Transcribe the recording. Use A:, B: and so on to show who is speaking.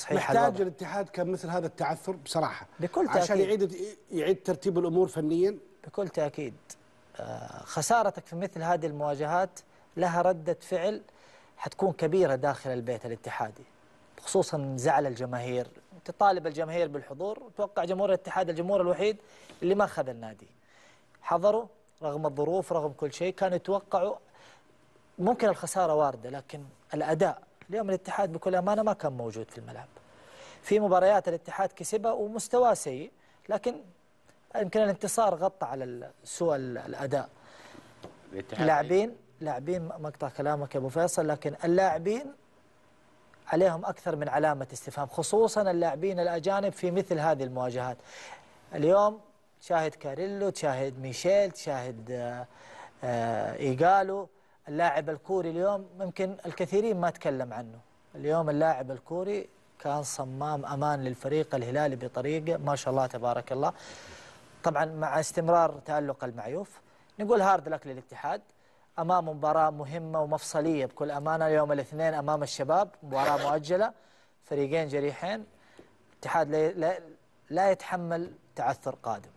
A: صحيح محتاج الوضع. الاتحاد كان مثل هذا التعثر بصراحه بكل تأكيد عشان يعيد يعيد ترتيب الامور فنيا بكل تاكيد آه، خسارتك في مثل هذه المواجهات لها رده فعل حتكون كبيره داخل البيت الاتحادي خصوصا زعل الجماهير تطالب الجماهير بالحضور اتوقع جمهور الاتحاد الجمهور الوحيد اللي ما خذ النادي حضروا رغم الظروف رغم كل شيء كانوا يتوقعوا ممكن الخساره وارده لكن الاداء اليوم الاتحاد بكل أمانة ما كان موجود في الملعب في مباريات الاتحاد كسبها ومستواه سيء لكن يمكن الانتصار غطى على سوء الأداء لاعبين لاعبين مقطع كلامك يا أبو فيصل لكن اللاعبين عليهم أكثر من علامة استفهام خصوصا اللاعبين الأجانب في مثل هذه المواجهات اليوم تشاهد كاريلو تشاهد ميشيل تشاهد آه، آه، إيجالو اللاعب الكوري اليوم ممكن الكثيرين ما تكلم عنه اليوم اللاعب الكوري كان صمام أمان للفريق الهلالي بطريقة ما شاء الله تبارك الله طبعا مع استمرار تألق المعيوف نقول هارد لك للاتحاد أمام مباراة مهمة ومفصلية بكل أمانة اليوم الاثنين أمام الشباب مباراة مؤجلة فريقين جريحين الاتحاد لا, لا يتحمل تعثر قادم